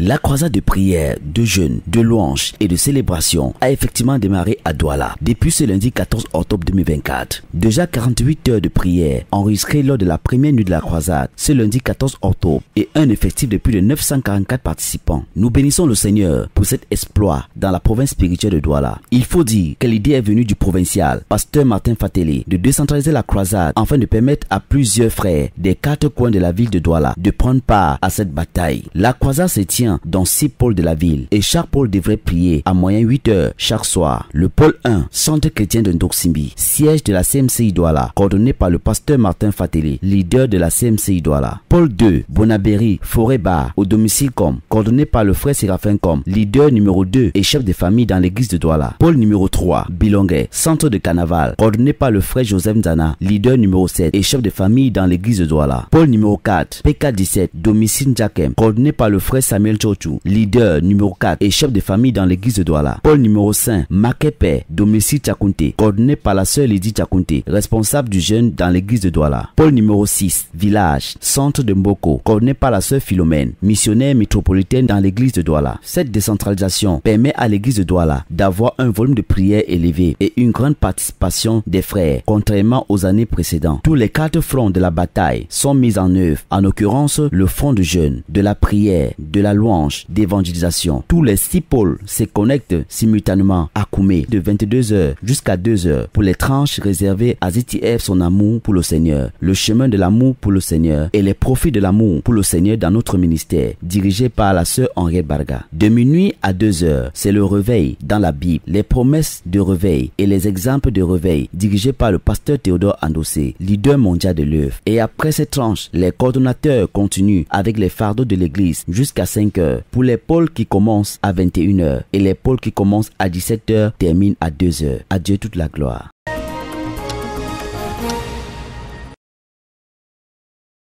La croisade de prière, de jeûne, de louanges et de célébration a effectivement démarré à Douala depuis ce lundi 14 octobre 2024. Déjà 48 heures de prière enregistrées lors de la première nuit de la croisade ce lundi 14 octobre et un effectif de plus de 944 participants. Nous bénissons le Seigneur pour cet exploit dans la province spirituelle de Douala. Il faut dire que l'idée est venue du provincial, pasteur Martin Fatelli de décentraliser la croisade afin de permettre à plusieurs frères des quatre coins de la ville de Douala de prendre part à cette bataille. La croisade se tient dans six pôles de la ville et chaque pôle devrait prier à moyen 8 heures chaque soir. Le pôle 1, Centre chrétien de Ndoksimbi, siège de la CMC Douala coordonné par le pasteur Martin Fateli, leader de la CMC Idouala. Pôle 2, Bonabéry, Forêt Bar, au domicile Com, coordonné par le frère Séraphin Com, leader numéro 2 et chef de famille dans l'église de Douala. Pôle numéro 3, Bilongue, centre de carnaval, coordonné par le frère Joseph Dana, leader numéro 7 et chef de famille dans l'église de Douala. Pôle numéro 4, PK17, domicile Jakem, coordonné par le frère Samuel Tchotchou, leader numéro 4 et chef de famille dans l'église de Douala. Paul numéro 5, Makepe domicile Tchakunte, coordonné par la sœur Lady Tchakunte, responsable du jeune dans l'église de Douala. Paul numéro 6, Village, centre de Mboko, coordonné par la sœur Philomène, missionnaire métropolitaine dans l'église de Douala. Cette décentralisation permet à l'église de Douala d'avoir un volume de prière élevé et une grande participation des frères, contrairement aux années précédentes. Tous les quatre fronts de la bataille sont mis en œuvre, en l'occurrence le front de jeûne, de la prière, de la louange, d'évangélisation. Tous les six pôles se connectent simultanément à Koumé de 22h jusqu'à 2h pour les tranches réservées à ZTF son amour pour le Seigneur, le chemin de l'amour pour le Seigneur et les profits de l'amour pour le Seigneur dans notre ministère, dirigé par la sœur Henriette Barga. De minuit à 2h, c'est le réveil dans la Bible, les promesses de réveil et les exemples de réveil, dirigés par le pasteur Théodore Andossé, leader mondial de l'œuvre. Et après ces tranches, les coordonnateurs continuent avec les fardeaux de l'église jusqu'à 5 pour les pôles qui commencent à 21h et les pôles qui commencent à 17h terminent à 2h. Adieu toute la gloire.